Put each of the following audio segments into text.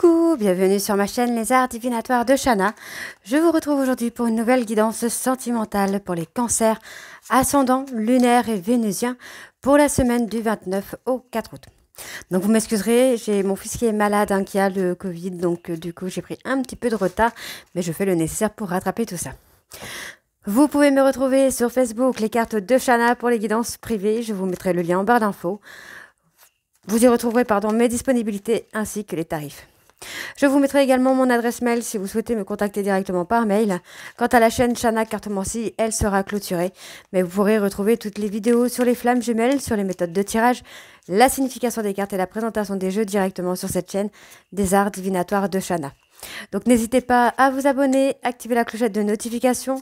Coucou, bienvenue sur ma chaîne Les Arts Divinatoires de Shana. Je vous retrouve aujourd'hui pour une nouvelle guidance sentimentale pour les cancers ascendants, lunaires et vénusiens pour la semaine du 29 au 4 août. Donc vous m'excuserez, j'ai mon fils qui est malade, hein, qui a le Covid, donc euh, du coup j'ai pris un petit peu de retard, mais je fais le nécessaire pour rattraper tout ça. Vous pouvez me retrouver sur Facebook, les cartes de Shana pour les guidances privées, je vous mettrai le lien en barre d'infos. Vous y retrouverez pardon, mes disponibilités ainsi que les tarifs. Je vous mettrai également mon adresse mail si vous souhaitez me contacter directement par mail. Quant à la chaîne Shanna Cartomancy, elle sera clôturée, mais vous pourrez retrouver toutes les vidéos sur les flammes jumelles, sur les méthodes de tirage, la signification des cartes et la présentation des jeux directement sur cette chaîne des arts divinatoires de Chana. Donc n'hésitez pas à vous abonner, activer la clochette de notification,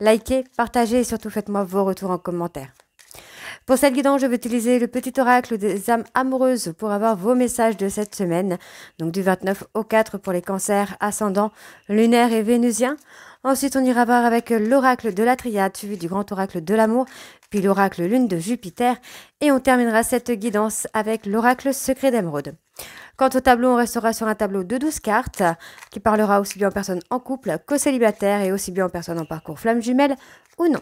liker, partager et surtout faites-moi vos retours en commentaire. Pour cette guidance, je vais utiliser le petit oracle des âmes amoureuses pour avoir vos messages de cette semaine, donc du 29 au 4 pour les cancers ascendants, lunaires et vénusiens. Ensuite, on ira voir avec l'oracle de la triade, suivi du grand oracle de l'amour, puis l'oracle lune de Jupiter, et on terminera cette guidance avec l'oracle secret d'émeraude. Quant au tableau, on restera sur un tableau de 12 cartes qui parlera aussi bien en personne en couple qu'aux célibataire et aussi bien en personne en parcours flamme jumelle ou non.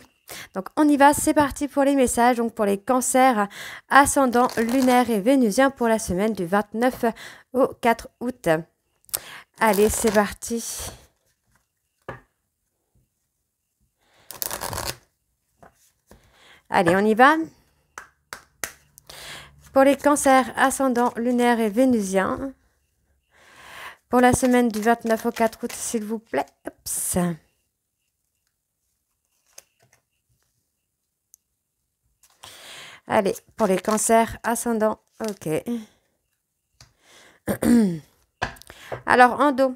Donc on y va, c'est parti pour les messages, donc pour les cancers ascendants, lunaires et vénusiens pour la semaine du 29 au 4 août. Allez, c'est parti. Allez, on y va. Pour les cancers ascendants, lunaires et vénusiens, pour la semaine du 29 au 4 août, s'il vous plaît. Oups. Allez, pour les cancers ascendants, ok. Alors, en dos.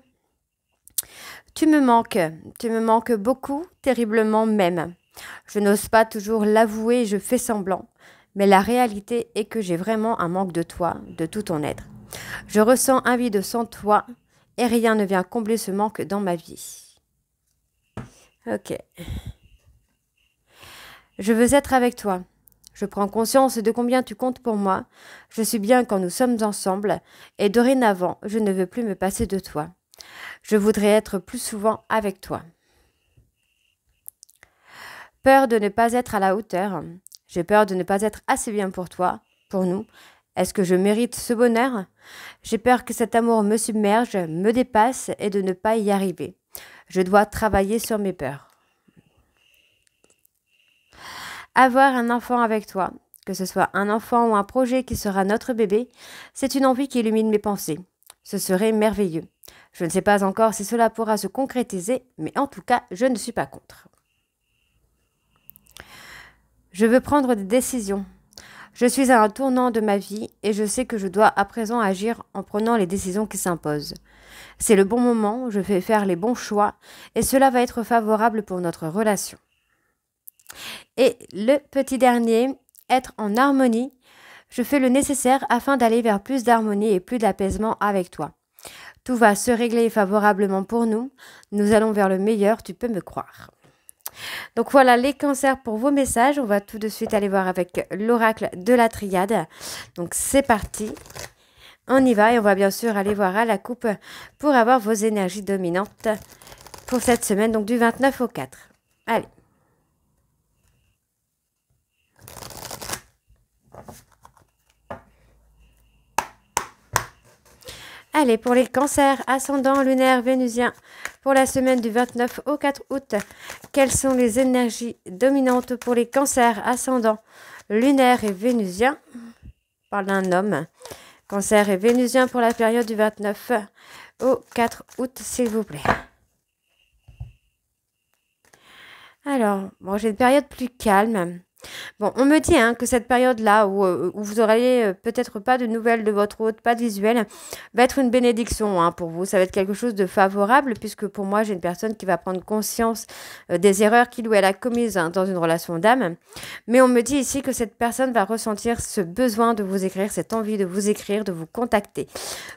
Tu me manques, tu me manques beaucoup, terriblement même. Je n'ose pas toujours l'avouer, je fais semblant, mais la réalité est que j'ai vraiment un manque de toi, de tout ton être. Je ressens un vide sans toi et rien ne vient combler ce manque dans ma vie. Ok. Je veux être avec toi, je prends conscience de combien tu comptes pour moi. Je suis bien quand nous sommes ensemble, et dorénavant, je ne veux plus me passer de toi. Je voudrais être plus souvent avec toi. Peur de ne pas être à la hauteur. J'ai peur de ne pas être assez bien pour toi, pour nous. Est-ce que je mérite ce bonheur J'ai peur que cet amour me submerge, me dépasse et de ne pas y arriver. Je dois travailler sur mes peurs. Avoir un enfant avec toi, que ce soit un enfant ou un projet qui sera notre bébé, c'est une envie qui illumine mes pensées. Ce serait merveilleux. Je ne sais pas encore si cela pourra se concrétiser, mais en tout cas, je ne suis pas contre. Je veux prendre des décisions. Je suis à un tournant de ma vie et je sais que je dois à présent agir en prenant les décisions qui s'imposent. C'est le bon moment, je vais faire les bons choix et cela va être favorable pour notre relation. Et le petit dernier, être en harmonie. Je fais le nécessaire afin d'aller vers plus d'harmonie et plus d'apaisement avec toi. Tout va se régler favorablement pour nous. Nous allons vers le meilleur, tu peux me croire. Donc voilà les cancers pour vos messages. On va tout de suite aller voir avec l'oracle de la triade. Donc c'est parti. On y va et on va bien sûr aller voir à la coupe pour avoir vos énergies dominantes pour cette semaine, donc du 29 au 4. Allez. Allez, pour les cancers, ascendants, lunaires, vénusiens, pour la semaine du 29 au 4 août, quelles sont les énergies dominantes pour les cancers, ascendants, lunaires et vénusiens On parle d'un homme. Cancer et vénusien pour la période du 29 au 4 août, s'il vous plaît. Alors, bon, j'ai une période plus calme. Bon, on me dit hein, que cette période-là, où, euh, vous aurez euh, peut-être pas de nouvelles de votre hôte, pas de visuel, va être une bénédiction hein, pour vous. Ça va être quelque chose de favorable, puisque pour moi, j'ai une personne qui va prendre conscience euh, des erreurs qu'il ou elle a commises hein, dans une relation d'âme. Mais on me dit ici que cette personne va ressentir ce besoin de vous écrire, cette envie de vous écrire, de vous contacter.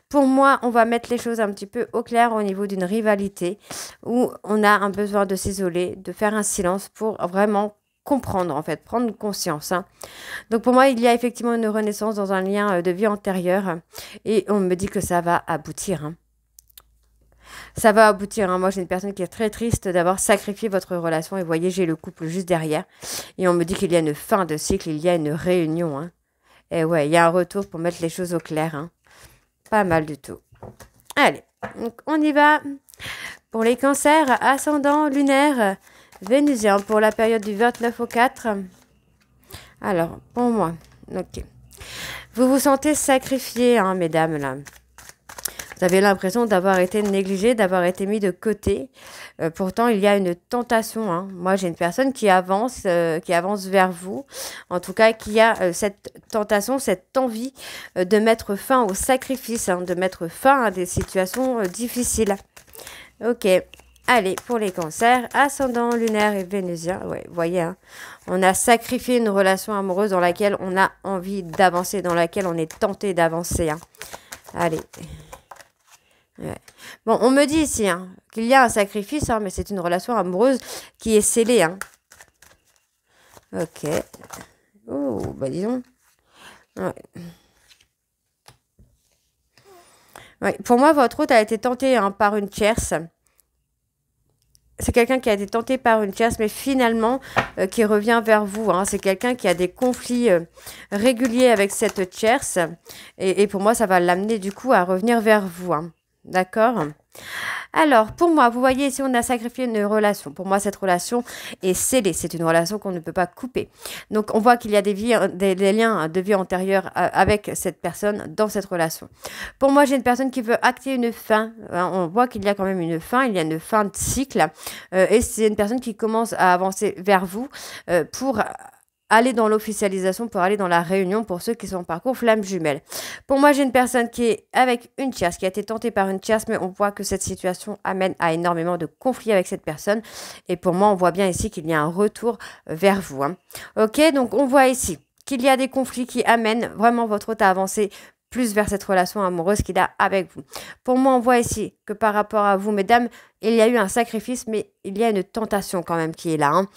Pour moi, on va mettre les choses un petit peu au clair au niveau d'une rivalité, où on a un besoin de s'isoler, de faire un silence pour vraiment comprendre, en fait, prendre conscience. Hein. Donc pour moi, il y a effectivement une renaissance dans un lien euh, de vie antérieure et on me dit que ça va aboutir. Hein. Ça va aboutir. Hein. Moi, j'ai une personne qui est très triste d'avoir sacrifié votre relation et voyez, j'ai le couple juste derrière. Et on me dit qu'il y a une fin de cycle, il y a une réunion. Et eh ouais, il y a un retour pour mettre les choses au clair. Pas mal du tout. Allez, on y va pour les cancers ascendants lunaires vénusien pour la période du 29 au 4. Alors, pour moi, ok. Vous vous sentez sacrifié, hein, mesdames, Vous avez l'impression d'avoir été négligé, d'avoir été mis de côté. Euh, pourtant, il y a une tentation. Hein. Moi, j'ai une personne qui avance, euh, qui avance vers vous. En tout cas, qui a euh, cette tentation, cette envie de mettre fin au sacrifice, hein, de mettre fin à des situations difficiles. Ok. Allez, pour les cancers, ascendant, lunaire et vénusien, ouais, voyez, hein, on a sacrifié une relation amoureuse dans laquelle on a envie d'avancer, dans laquelle on est tenté d'avancer. Hein. Allez. Bon, on me dit ici hein, qu'il y a un sacrifice, hein, mais c'est une relation amoureuse qui est scellée. Ok. Oh, bah disons. Pour moi, votre hôte a été tentée par une tierce c'est quelqu'un qui a été tenté par une tierce, mais finalement euh, qui revient vers vous. Hein. C'est quelqu'un qui a des conflits euh, réguliers avec cette tierce. Et, pour moi, ça va l'amener du coup à revenir vers vous. Hein. D'accord alors, pour moi, vous voyez, si on a sacrifié une relation, pour moi, cette relation est scellée. C'est une relation qu'on ne peut pas couper. Donc, on voit qu'il y a des, des, liens de vie antérieure euh, avec cette personne dans cette relation. Pour moi, j'ai une personne qui veut acter une fin. Hein, on voit qu'il y a quand même une fin. Il y a une fin de cycle. Euh, et c'est une personne qui commence à avancer vers vous euh, pour aller dans l'officialisation pour aller dans la réunion pour ceux qui sont en parcours flamme jumelle. Pour moi, j'ai une personne qui est avec une tierce, qui a été tentée par une tierce, mais on voit que cette situation amène à énormément de conflits avec cette personne. Et pour moi, on voit bien ici qu'il y a un retour vers vous. Hein. Ok, donc on voit ici qu'il y a des conflits qui amènent vraiment votre hôte à avancer plus vers cette relation amoureuse qu'il a avec vous. Pour moi, on voit ici que par rapport à vous, mesdames, il y a eu un sacrifice, mais il y a une tentation quand même qui est là. Hein.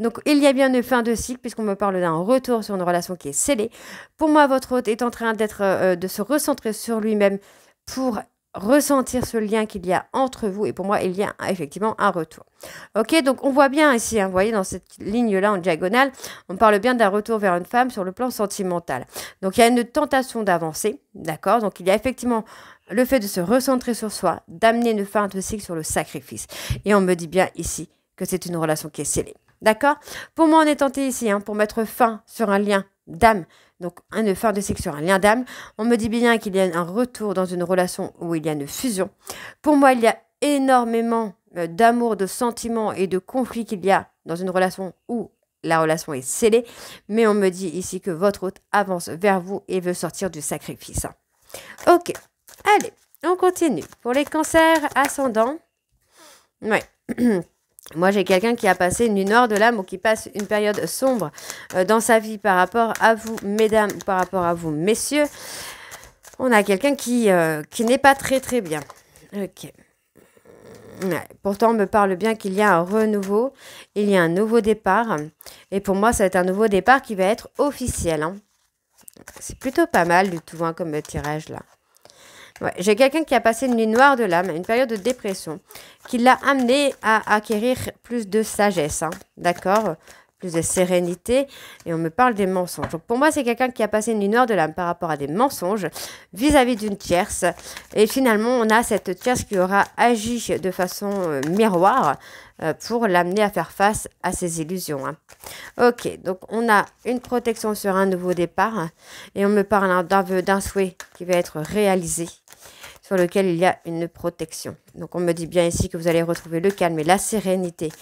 Donc, il y a bien une fin de cycle, puisqu'on me parle d'un retour sur une relation qui est scellée. Pour moi, votre hôte est en train d'être, euh, de se recentrer sur lui-même pour ressentir ce lien qu'il y a entre vous. Et pour moi, il y a effectivement un retour. Ok, donc on voit bien ici, hein, vous voyez, dans cette ligne-là en diagonale, on parle bien d'un retour vers une femme sur le plan sentimental. Donc il y a une tentation d'avancer, d'accord Donc il y a effectivement le fait de se recentrer sur soi, d'amener une fin cycle sur le sacrifice. Et on me dit bien ici que c'est une relation qui est scellée. D'accord Pour moi, on est tenté ici hein, pour mettre fin sur un lien d'âme. Donc, un nœud de section un lien d'âme. On me dit bien qu'il y a un retour dans une relation où il y a une fusion. Pour moi, il y a énormément euh, d'amour, de sentiments et de conflits qu'il y a dans une relation où la relation est scellée. Mais on me dit ici que votre hôte avance vers vous et veut sortir du sacrifice. Ok, allez, on continue. Pour les cancers ascendants, ouais. Moi, j'ai quelqu'un qui a passé une nuit noire de l'âme ou qui passe une période sombre euh, dans sa vie par rapport à vous, mesdames, par rapport à vous, messieurs. On a quelqu'un qui, euh, n'est pas très très bien. Ok. Pourtant, on me parle bien qu'il y a un renouveau, il y a un nouveau départ. Et pour moi, ça va être un nouveau départ qui va être officiel. Hein. C'est plutôt pas mal du tout hein, comme tirage là j'ai quelqu'un qui a passé une nuit noire de l'âme, une période de dépression, qui l'a amené à acquérir plus de sagesse, hein, d'accord de sérénité. Et on me parle des mensonges. Donc pour moi, c'est quelqu'un qui a passé une nuit de l'âme par rapport à des mensonges vis-à-vis d'une tierce. Et finalement, on a cette tierce qui aura agi de façon euh, miroir euh, pour l'amener à faire face à ses illusions. Hein. Ok, donc on a une protection sur un nouveau départ. et on me parle vœu d'un souhait qui va être réalisé sur lequel il y a une protection. Donc on me dit bien ici que vous allez retrouver le calme et la sérénité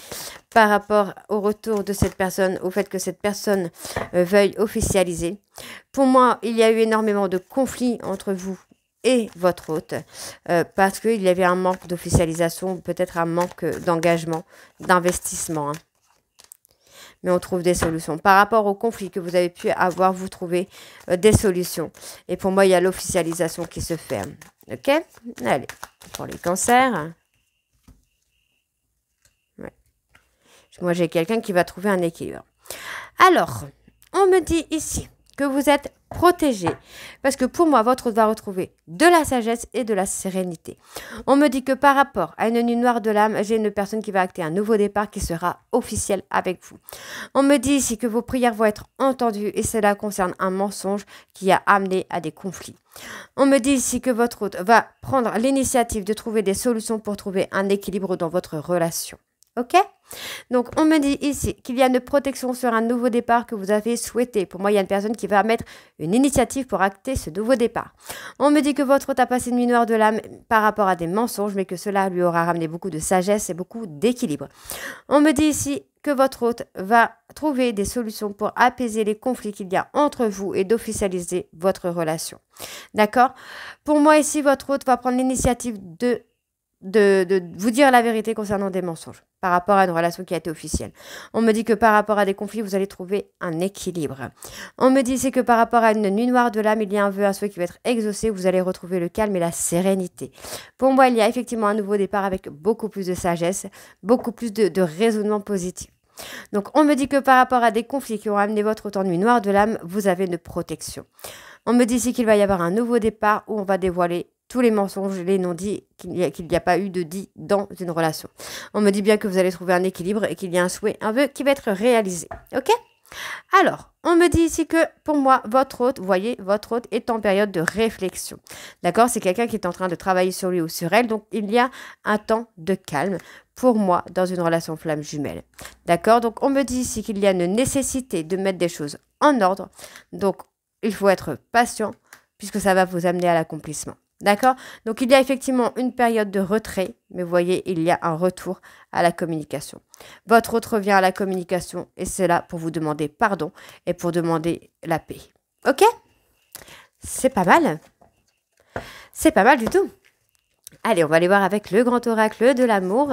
par rapport au retour de cette personne, au fait que cette personne euh, veuille officialiser. Pour moi, il y a eu énormément de conflits entre vous et votre hôte euh, parce qu'il y avait un manque d'officialisation, peut-être un manque d'engagement, d'investissement. Hein mais on trouve des solutions. Par rapport au conflit que vous avez pu avoir, vous trouvez euh, des solutions. Et pour moi, il y a l'officialisation qui se ferme. OK Allez, pour les cancers. Moi, j'ai quelqu'un qui va trouver un équilibre. Alors, on me dit ici que vous êtes protéger. Parce que pour moi, votre va retrouver de la sagesse et de la sérénité. On me dit que par rapport à une nuit noire de l'âme, j'ai une personne qui va acter un nouveau départ qui sera officiel avec vous. On me dit ici que vos prières vont être entendues et cela concerne un mensonge qui a amené à des conflits. On me dit ici que votre hôte va prendre l'initiative de trouver des solutions pour trouver un équilibre dans votre relation. Ok Donc, on me dit ici qu'il y a une protection sur un nouveau départ que vous avez souhaité. Pour moi, il y a une personne qui va mettre une initiative pour acter ce nouveau départ. On me dit que votre hôte a passé une nuit noire de l'âme par rapport à des mensonges, mais que cela lui aura ramené beaucoup de sagesse et beaucoup d'équilibre. On me dit ici que votre hôte va trouver des solutions pour apaiser les conflits qu'il y a entre vous et d'officialiser votre relation. D'accord Pour moi, ici, votre hôte va prendre l'initiative de, de, de vous dire la vérité concernant des mensonges par rapport à une relation qui a été officielle. On me dit que par rapport à des conflits, vous allez trouver un équilibre. On me dit c'est que par rapport à une nuit noire de l'âme, il y a un vœu à ceux qui va être exaucés, vous allez retrouver le calme et la sérénité. Pour moi, il y a effectivement un nouveau départ avec beaucoup plus de sagesse, beaucoup plus de, de raisonnement positif. Donc on me dit que par rapport à des conflits qui ont amené votre temps de nuit noire de l'âme, vous avez une protection. On me dit ici qu'il va y avoir un nouveau départ où on va dévoiler tous les mensonges, les non-dits qu'il n'y a, pas eu de dit dans une relation. On me dit bien que vous allez trouver un équilibre et qu'il y a un souhait, un vœu qui va être réalisé. Ok alors, on me dit ici que pour moi, votre hôte, voyez, votre hôte est en période de réflexion. D'accord C'est quelqu'un qui est en train de travailler sur lui ou sur elle, donc il y a un temps de calme pour moi dans une relation flamme jumelle. D'accord Donc, on me dit ici qu'il y a une nécessité de mettre des choses en ordre. Donc, il faut être patient puisque ça va vous amener à l'accomplissement. D'accord Donc il y a effectivement une période de retrait, mais vous voyez, il y a un retour à la communication. Votre autre vient à la communication et c'est là pour vous demander pardon et pour demander la paix. Ok C'est pas mal. C'est pas mal du tout. Allez, on va aller voir avec le grand oracle de l'amour.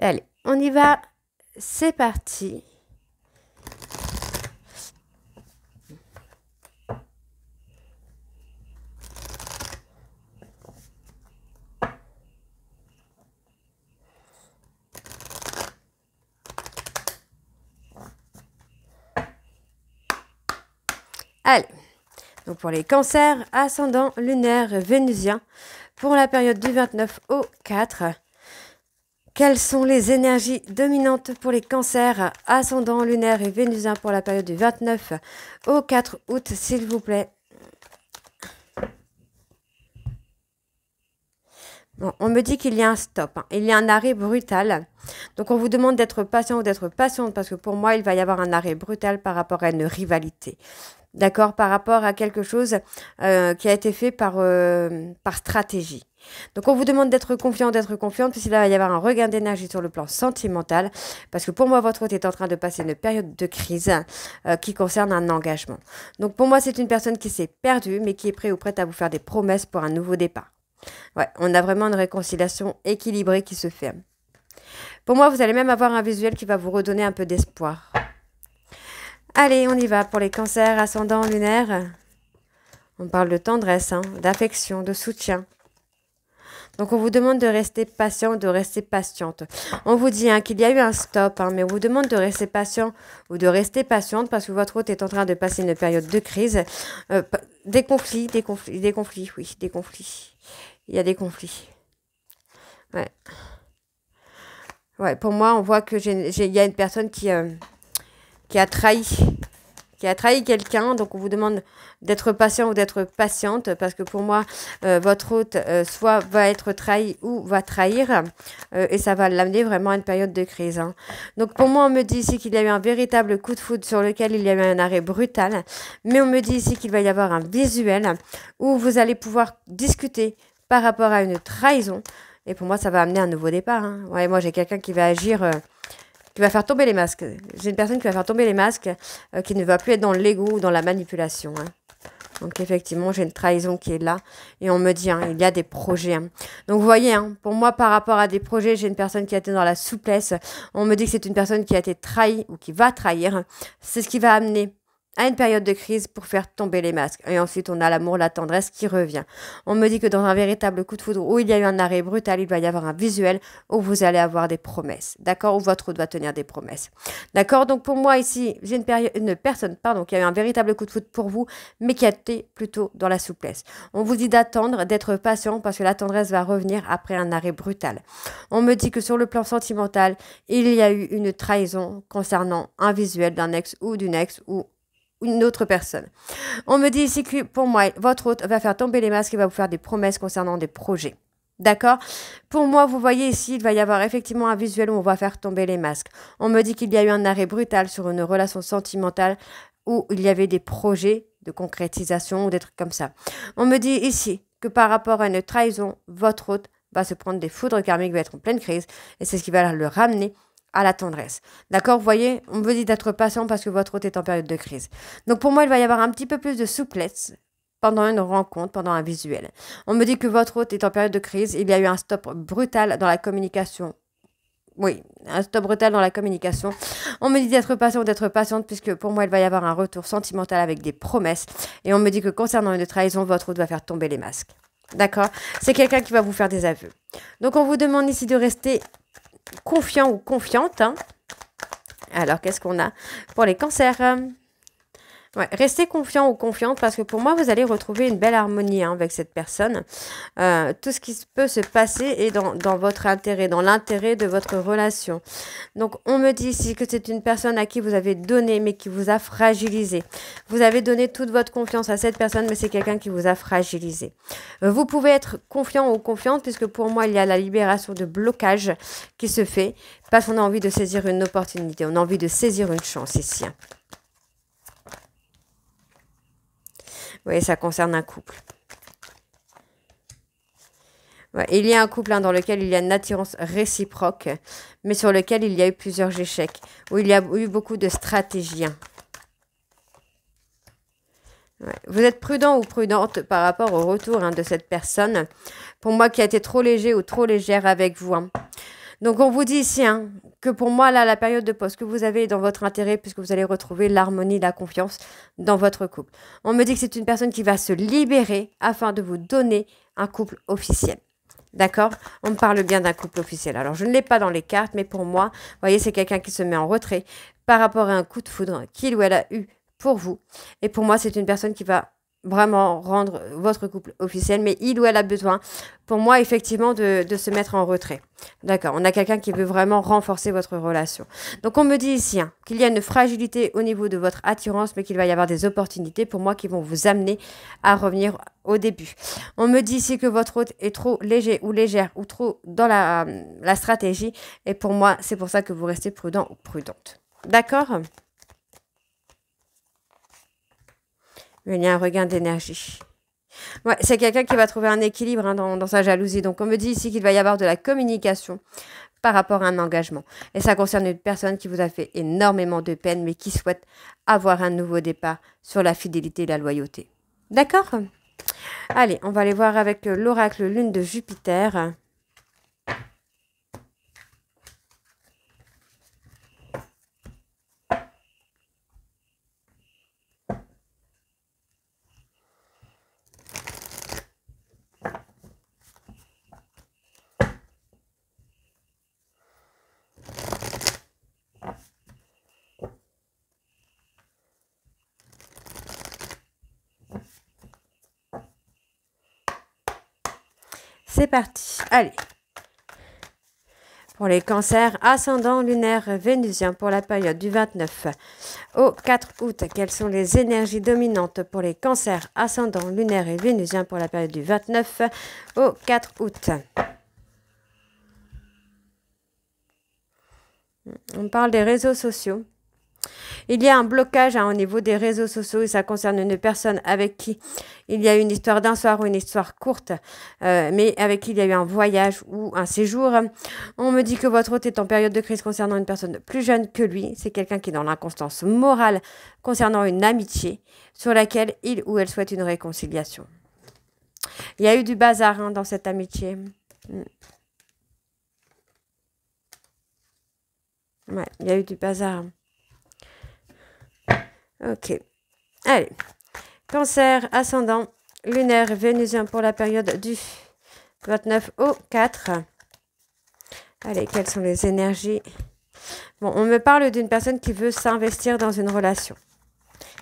Allez, on y va. C'est parti. Allez, donc pour les cancers, ascendant lunaire vénusiens, pour la période du 29 au 4, quelles sont les énergies dominantes pour les cancers ascendants, lunaires et vénusien pour la période du 29 au 4 août, s'il vous plaît On me dit qu'il y a un stop, hein. il y a un arrêt brutal. Donc on vous demande d'être patient ou d'être patiente parce que pour moi, il va y avoir un arrêt brutal par rapport à une rivalité d'accord, par rapport à quelque chose euh, qui a été fait par, euh, par stratégie. Donc on vous demande d'être confiant, d'être confiante, puisqu'il va y avoir un regain d'énergie sur le plan sentimental, parce que pour moi, votre hôte est en train de passer une période de crise euh, qui concerne un engagement. Donc pour moi, c'est une personne qui s'est perdue, mais qui est prête ou prête à vous faire des promesses pour un nouveau départ. Ouais, on a vraiment une réconciliation équilibrée qui se fait. Pour moi, vous allez même avoir un visuel qui va vous redonner un peu d'espoir. Allez, on y va pour les cancers ascendants lunaires. On parle de tendresse, hein, d'affection, de soutien. Donc on vous demande de rester patient, de rester patiente. On vous dit hein, qu'il y a eu un stop, hein, mais on vous demande de rester patient ou de rester patiente parce que votre hôte est en train de passer une période de crise. Euh, des conflits, des conflits, des conflits, oui, des conflits. Il y a des conflits. Ouais. Ouais, pour moi, on voit que il y a une personne qui... Euh, qui a trahi, qui a trahi quelqu'un. Donc, on vous demande d'être patient ou d'être patiente parce que pour moi, euh, votre hôte euh, soit va être trahi ou va trahir euh, et ça va l'amener vraiment à une période de crise. Hein. Donc, pour moi, on me dit ici qu'il y a eu un véritable coup de foudre sur lequel il y a eu un arrêt brutal, mais on me dit ici qu'il va y avoir un visuel où vous allez pouvoir discuter par rapport à une trahison. Et pour moi, ça va amener un nouveau départ. Hein. Ouais, moi, j'ai quelqu'un qui va agir qui va faire tomber les masques. J'ai une personne qui va faire tomber les masques, euh, qui ne va plus être dans l'ego ou dans la manipulation. Hein. Donc effectivement, j'ai une trahison qui est là. Et on me dit, hein, il y a des projets. Hein. Donc vous voyez, pour moi, par rapport à des projets, j'ai une personne qui a été dans la souplesse. On me dit que c'est une personne qui a été trahie ou qui va trahir. C'est ce qui va amener à une période de crise pour faire tomber les masques. Et ensuite, on a l'amour, la tendresse qui revient. On me dit que dans un véritable coup de foudre où il y a eu un arrêt brutal, il va y avoir un visuel où vous allez avoir des promesses. D'accord Où votre route doit tenir des promesses. D'accord Donc pour moi, ici, j'ai une, une, personne qui a eu un véritable coup de foudre pour vous, mais qui a été plutôt dans la souplesse. On vous dit d'attendre, d'être patient, parce que la tendresse va revenir après un arrêt brutal. On me dit que sur le plan sentimental, il y a eu une trahison concernant un visuel d'un ex ou d'une ex ou une autre personne. On me dit ici que pour moi, votre hôte va faire tomber les masques et va vous faire des promesses concernant des projets. D'accord Pour moi, vous voyez ici, il va y avoir effectivement un visuel où on va faire tomber les masques. On me dit qu'il y a eu un arrêt brutal sur une relation sentimentale où il y avait des projets de concrétisation ou des trucs comme ça. On me dit ici que par rapport à une trahison, votre hôte va se prendre des foudres karmiques, va être en pleine crise et c'est ce qui va le ramener à la tendresse. D'accord Vous voyez, on me dit d'être patient parce que votre hôte est en période de crise. Donc pour moi, il va y avoir un petit peu plus de souplesse pendant une rencontre, pendant un visuel. On me dit que votre hôte est en période de crise, il y a eu un stop brutal dans la communication. Oui, un stop brutal dans la communication. On me dit d'être patient, d'être patiente, puisque pour moi, il va y avoir un retour sentimental avec des promesses. Et on me dit que concernant une trahison, votre hôte va faire tomber les masques. D'accord C'est quelqu'un qui va vous faire des aveux. Donc on vous demande ici de rester confiant ou confiante. Hein. Alors, qu'est-ce qu'on a pour les cancers Ouais, restez confiant ou confiante parce que pour moi, vous allez retrouver une belle harmonie hein, avec cette personne. Euh, tout ce qui peut se passer est dans, dans votre intérêt, dans l'intérêt de votre relation. Donc, on me dit ici que c'est une personne à qui vous avez donné mais qui vous a fragilisé. Vous avez donné toute votre confiance à cette personne mais c'est quelqu'un qui vous a fragilisé. Vous pouvez être confiant ou confiante puisque pour moi, il y a la libération de blocage qui se fait parce qu'on a envie de saisir une opportunité, on a envie de saisir une chance ici. voyez, ça concerne un couple. il y a un couple hein, dans lequel il y a une attirance réciproque, mais sur lequel il y a eu plusieurs échecs, où il y a eu beaucoup de stratégies. Vous êtes prudent ou prudente par rapport au retour hein, de cette personne. Pour moi, qui a été trop léger ou trop légère avec vous. Hein. Donc on vous dit ici hein, que pour moi, là, la période de pause que vous avez est dans votre intérêt puisque vous allez retrouver l'harmonie, la confiance dans votre couple. On me dit que c'est une personne qui va se libérer afin de vous donner un couple officiel. D'accord On me parle bien d'un couple officiel. Alors, je ne l'ai pas dans les cartes, mais pour moi, vous voyez, c'est quelqu'un qui se met en retrait par rapport à un coup de foudre qu'il ou elle a eu pour vous. Et pour moi, c'est une personne qui va vraiment rendre votre couple officiel, mais il ou elle a besoin, pour moi, effectivement, de, se mettre en retrait. D'accord, on a quelqu'un qui veut vraiment renforcer votre relation. Donc on me dit ici hein, qu'il y a une fragilité au niveau de votre attirance, mais qu'il va y avoir des opportunités pour moi qui vont vous amener à revenir au début. On me dit ici que votre hôte est trop léger ou légère ou trop dans la, la stratégie, et pour moi, c'est pour ça que vous restez prudent ou prudente. D'accord il y a un regain d'énergie. c'est quelqu'un qui va trouver un équilibre hein, dans, dans, sa jalousie. Donc on me dit ici qu'il va y avoir de la communication par rapport à un engagement. Et ça concerne une personne qui vous a fait énormément de peine, mais qui souhaite avoir un nouveau départ sur la fidélité et la loyauté. D'accord Allez, on va aller voir avec l'oracle lune de Jupiter. c'est parti. Allez. Pour les cancers ascendants lunaires vénusien pour la période du 29 au 4 août, quelles sont les énergies dominantes pour les cancers ascendants lunaire et vénusien pour la période du 29 au 4 août On parle des réseaux sociaux. Il y a un blocage hein, au niveau des réseaux sociaux et ça concerne une personne avec qui il y a une histoire d'un soir ou une histoire courte, euh, mais avec qui il y a eu un voyage ou un séjour. On me dit que votre hôte est en période de crise concernant une personne plus jeune que lui. C'est quelqu'un qui est dans l'inconstance morale concernant une amitié sur laquelle il ou elle souhaite une réconciliation. Il y a eu du bazar hein, dans cette amitié. Mm. Ouais, il y a eu du bazar. Ok. Allez. Cancer ascendant lunaire vénusien pour la période du 29 au 4. Allez, quelles sont les énergies Bon, on me parle d'une personne qui veut s'investir dans une relation.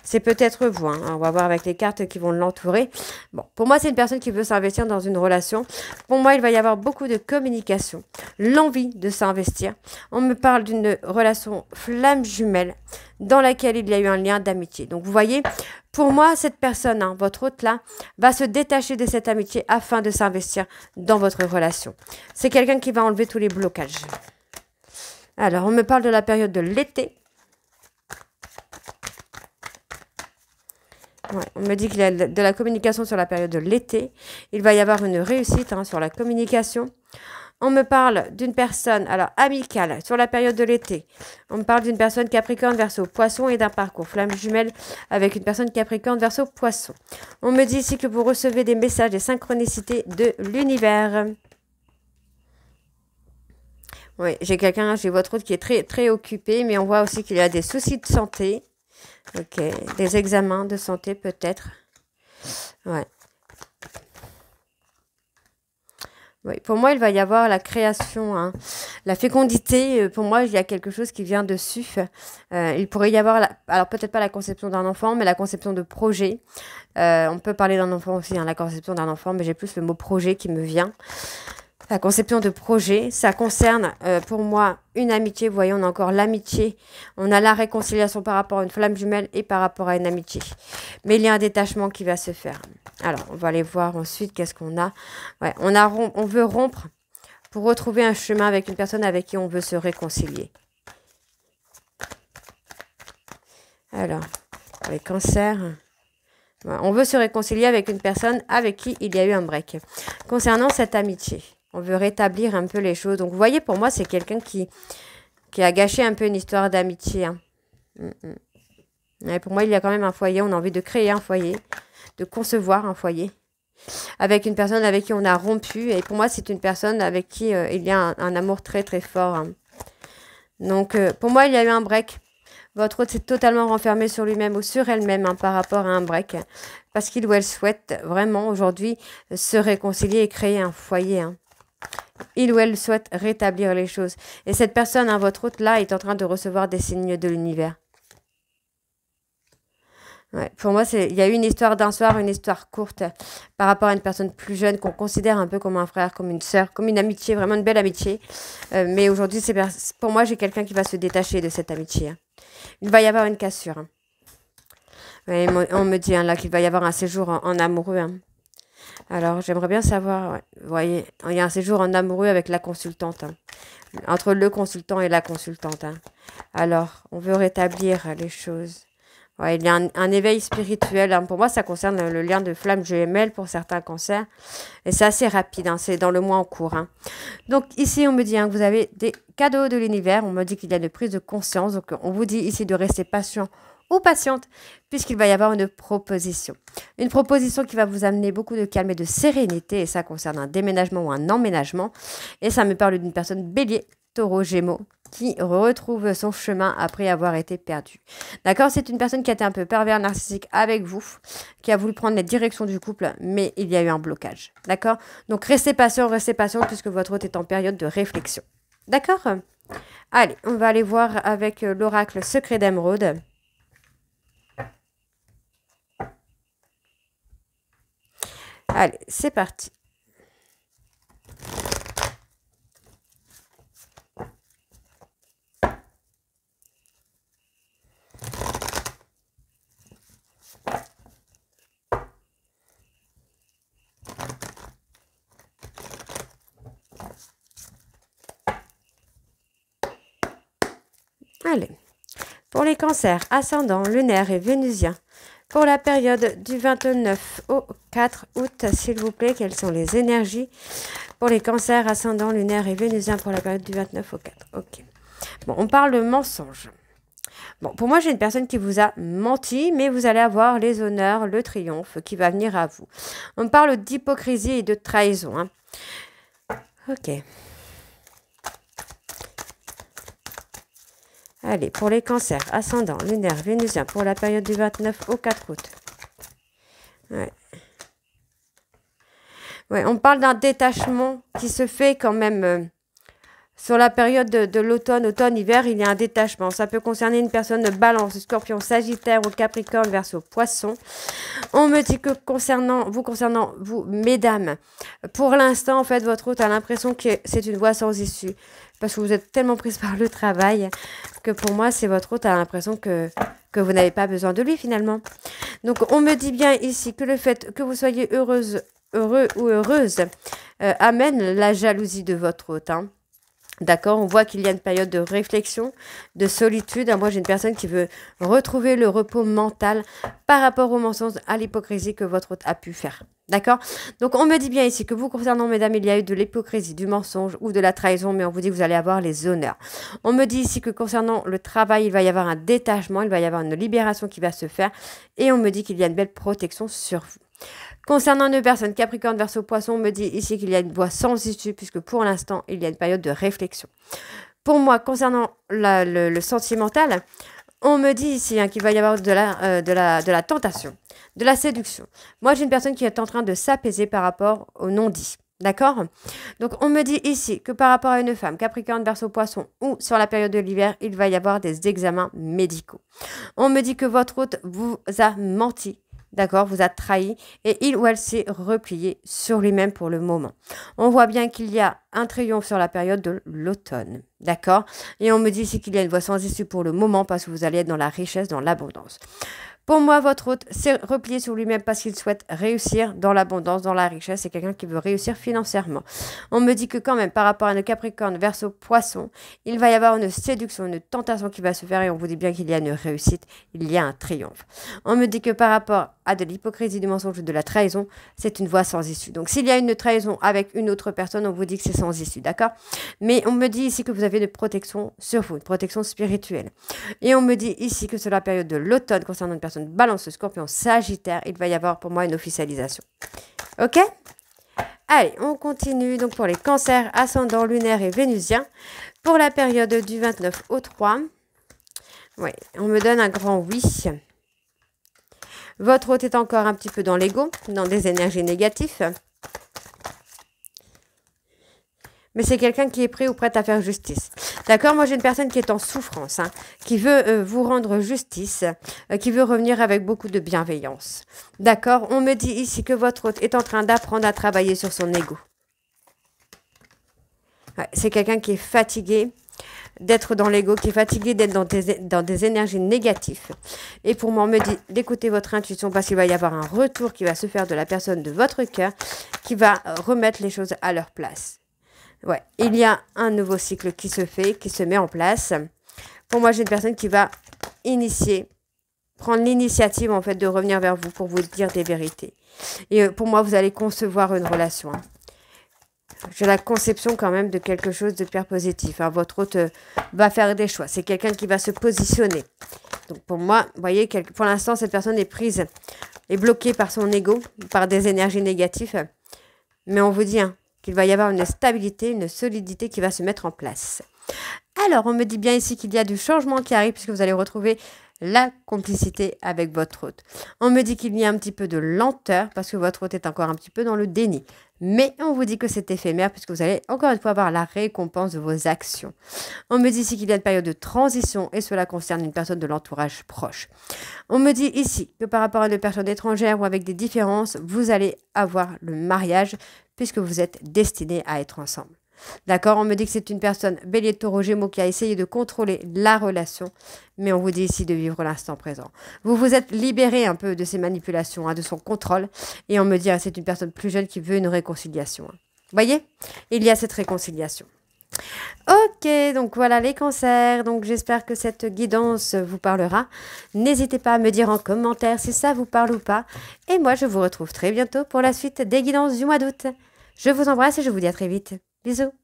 C'est peut-être vous. Hein. On va voir avec les cartes qui vont l'entourer. Bon, pour moi, c'est une personne qui veut s'investir dans une relation. Pour moi, il va y avoir beaucoup de communication, l'envie de s'investir. On me parle d'une relation flamme jumelle dans laquelle il y a eu un lien d'amitié. Donc, vous voyez, pour moi, cette personne, hein, votre hôte là, va se détacher de cette amitié afin de s'investir dans votre relation. C'est quelqu'un qui va enlever tous les blocages. Alors, on me parle de la période de l'été. on me dit qu'il y a de la communication sur la période de l'été. Il va y avoir une réussite hein, sur la communication. On me parle d'une personne, alors amicale, sur la période de l'été. On me parle d'une personne Capricorne verso Poisson et d'un parcours flamme jumelle avec une personne Capricorne verso Poisson. On me dit ici que vous recevez des messages de synchronicités de l'univers. Oui, j'ai quelqu'un, j'ai votre autre qui est très, très occupé, mais on voit aussi qu'il y a des soucis de santé. Ok, des examens de santé peut-être. Ouais. Oui, pour moi, il va y avoir la création, hein. la fécondité. Euh, pour moi, il y a quelque chose qui vient dessus. Euh, il pourrait y avoir, alors peut-être pas la conception d'un enfant, mais la conception de projet. Euh, on peut parler d'un enfant aussi, hein, la conception d'un enfant, mais j'ai plus le mot projet qui me vient la euh, conception de projet. Ça concerne euh, pour moi une amitié. Voyons, on a encore l'amitié. On a la réconciliation par rapport à une flamme jumelle et par rapport à une amitié. Mais il y a un détachement qui va se faire. Alors, on va aller voir ensuite qu'est-ce qu'on a. on, a on veut rompre pour retrouver un chemin avec une personne avec qui on veut se réconcilier. Alors, les cancers. On veut se réconcilier avec une personne avec qui il y a eu un break. Concernant cette amitié. On veut rétablir un peu les choses. Donc, vous voyez, pour moi, c'est quelqu'un qui, qui a gâché un peu une histoire d'amitié. Et hein. mm, mm. pour moi, il y a quand même un foyer. On a envie de créer un foyer, de concevoir un foyer avec une personne avec qui on a rompu. Et pour moi, c'est une personne avec qui euh, il y a un, amour très très fort. Hein. Donc, euh, pour moi, il y a eu un break. Votre hôte s'est totalement renfermé sur lui-même ou sur elle-même hein, par rapport à un break. Parce qu'il ou elle souhaite vraiment aujourd'hui se réconcilier et créer un foyer il ou elle souhaite rétablir les choses. Et cette personne à votre hôte, là, est en train de recevoir des signes de l'univers. pour moi, il y a eu une histoire d'un soir, une histoire courte par rapport à une personne plus jeune qu'on considère un peu comme un frère, comme une sœur, comme une amitié, vraiment une belle amitié. Euh, mais aujourd'hui, c'est pour moi, j'ai quelqu'un qui va se détacher de cette amitié. Il va y avoir une cassure. on me dit hein, là qu'il va y avoir un séjour en amoureux. Hein. Alors, j'aimerais bien savoir, vous voyez, il y a un séjour en amoureux avec la consultante. Hein. entre le consultant et la consultante. Hein. Alors, on veut rétablir les choses. il y a un, éveil spirituel. Hein. Pour moi, ça concerne le lien de flamme GML pour certains cancers. Et c'est assez rapide, c'est dans le mois en cours. Donc ici, on me dit que vous avez des cadeaux de l'univers. On me dit qu'il y a une prise de conscience. Donc on vous dit ici de rester patient ou patiente, puisqu'il va y avoir une proposition. Une proposition qui va vous amener beaucoup de calme et de sérénité, et ça concerne un déménagement ou un emménagement. Et ça me parle d'une personne bélier, taureau, gémeaux, qui retrouve son chemin après avoir été perdu. D'accord C'est une personne qui a été un peu pervers, narcissique avec vous, qui a voulu prendre les directions du couple, mais il y a eu un blocage. D'accord Donc restez patient, restez patient, puisque votre hôte est en période de réflexion. D'accord Allez, on va aller voir avec euh, l'oracle secret d'émeraude. Allez, c'est parti. Allez. Pour les cancers ascendants, lunaires et vénusien pour la période du 29 au 4 août, s'il vous plaît, quelles sont les énergies pour les cancers ascendants, lunaires et vénusiens pour la période du 29 au 4 Ok. Bon, on parle de mensonge. Bon, pour moi, j'ai une personne qui vous a menti, mais vous allez avoir les honneurs, le triomphe qui va venir à vous. On parle d'hypocrisie et de trahison. Hein. Ok. Allez, pour les cancers, ascendant, lunaire, vénusien, pour la période du 29 au 4 août. Ouais. ouais on parle d'un détachement qui se fait quand même euh, sur la période de, l'automne, automne-hiver, il y a un détachement. Ça peut concerner une personne de balance, scorpion, sagittaire ou capricorne, verso, poisson. On me dit que concernant vous, concernant vous, mesdames, pour l'instant, en fait, votre hôte a l'impression que c'est une voie sans issue. Parce que vous êtes tellement prise par le travail que pour moi, c'est votre hôte a l'impression que, que vous n'avez pas besoin de lui finalement. Donc, on me dit bien ici que le fait que vous soyez heureuse, heureux ou heureuse euh, amène la jalousie de votre hôte. D'accord On voit qu'il y a une période de réflexion, de solitude. Moi, j'ai une personne qui veut retrouver le repos mental par rapport au mensonges, à l'hypocrisie que votre hôte a pu faire. D'accord Donc, on me dit bien ici que vous concernant, mesdames, il y a eu de l'hypocrisie, du mensonge ou de la trahison, mais on vous dit que vous allez avoir les honneurs. On me dit ici que concernant le travail, il va y avoir un détachement, il va y avoir une libération qui va se faire, et on me dit qu'il y a une belle protection sur vous. Concernant une personne Capricorne, Verseau, Poisson me dit ici qu'il y a une voie sans issue puisque pour l'instant, il y a une période de réflexion. Pour moi, concernant le, sentimental, on me dit ici hein, qu'il va y avoir de la, euh, de, de la tentation, de la séduction. Moi, j'ai une personne qui est en train de s'apaiser par rapport au non-dit. D'accord Donc on me dit ici que par rapport à une femme, Capricorne, Verseau, Poisson ou sur la période de l'hiver, il va y avoir des examens médicaux. On me dit que votre hôte vous a menti d'accord, vous a trahi et il ou elle s'est replié sur lui-même pour le moment. On voit bien qu'il y a un triomphe sur la période de l'automne, d'accord Et on me dit ici qu'il y a une voie sans issue pour le moment parce que vous allez être dans la richesse, dans l'abondance. Pour moi, votre hôte s'est replié sur lui-même parce qu'il souhaite réussir dans l'abondance, dans la richesse. C'est quelqu'un qui veut réussir financièrement. On me dit que quand même, par rapport à nos Capricorne, verso Poisson, il va y avoir une séduction, une tentation qui va se faire et on vous dit bien qu'il y a une réussite, il y a un triomphe. On me dit que par rapport à de l'hypocrisie, du mensonge, de la trahison, c'est une voie sans issue. Donc s'il y a une trahison avec une autre personne, on vous dit que c'est sans issue, d'accord Mais on me dit ici que vous avez une protection sur vous, une protection spirituelle. Et on me dit ici que c'est la période de l'automne concernant une personne balance, scorpion, sagittaire, il va y avoir pour moi une officialisation. Ok Allez, on continue donc pour les cancers ascendants lunaires et vénusiens pour la période du 29 au 3. Oui, on me donne un grand oui. Votre hôte est encore un petit peu dans l'ego, dans des énergies négatives mais c'est quelqu'un qui est prêt ou prête à faire justice. D'accord Moi, j'ai une personne qui est en souffrance, hein, qui veut euh, vous rendre justice, euh, qui veut revenir avec beaucoup de bienveillance. D'accord On me dit ici que votre hôte est en train d'apprendre à travailler sur son ego. c'est quelqu'un qui est fatigué d'être dans l'ego, qui est fatigué d'être dans des, dans des énergies négatives. Et pour moi, on me dit d'écouter votre intuition parce qu'il va y avoir un retour qui va se faire de la personne de votre cœur qui va euh, remettre les choses à leur place. Ouais, il y a un nouveau cycle qui se fait, qui se met en place. Pour moi, j'ai une personne qui va initier, prendre l'initiative en fait de revenir vers vous pour vous dire des vérités. Et euh, pour moi, vous allez concevoir une relation. J'ai la conception quand même de quelque chose de hyper positif. Hein. Votre hôte euh, va faire des choix. C'est quelqu'un qui va se positionner. Donc pour moi, vous voyez, pour l'instant, cette personne est prise, est bloquée par son ego, par des énergies négatives. Mais on vous dit, hein, qu'il va y avoir une stabilité, une solidité qui va se mettre en place. Alors, on me dit bien ici qu'il y a du changement qui arrive puisque vous allez retrouver la complicité avec votre hôte. On me dit qu'il y a un petit peu de lenteur parce que votre hôte est encore un petit peu dans le déni. Mais on vous dit que c'est éphémère puisque vous allez encore une fois avoir la récompense de vos actions. On me dit ici qu'il y a une période de transition et cela concerne une personne de l'entourage proche. On me dit ici que par rapport à une personne étrangère ou avec des différences, vous allez avoir le mariage puisque vous êtes destinés à être ensemble. D'accord On me dit que c'est une personne, bélier, taureau, gémeaux, qui a essayé de contrôler la relation, mais on vous dit ici de vivre l'instant présent. Vous vous êtes libéré un peu de ses manipulations, hein, de son contrôle, et on me dit que ah, c'est une personne plus jeune qui veut une réconciliation. voyez Il y a cette réconciliation. Ok, donc voilà les cancers. Donc j'espère que cette guidance vous parlera. N'hésitez pas à me dire en commentaire si ça vous parle ou pas. Et moi, je vous retrouve très bientôt pour la suite des guidances du mois d'août. Je vous embrasse et je vous dis à très vite. Bisous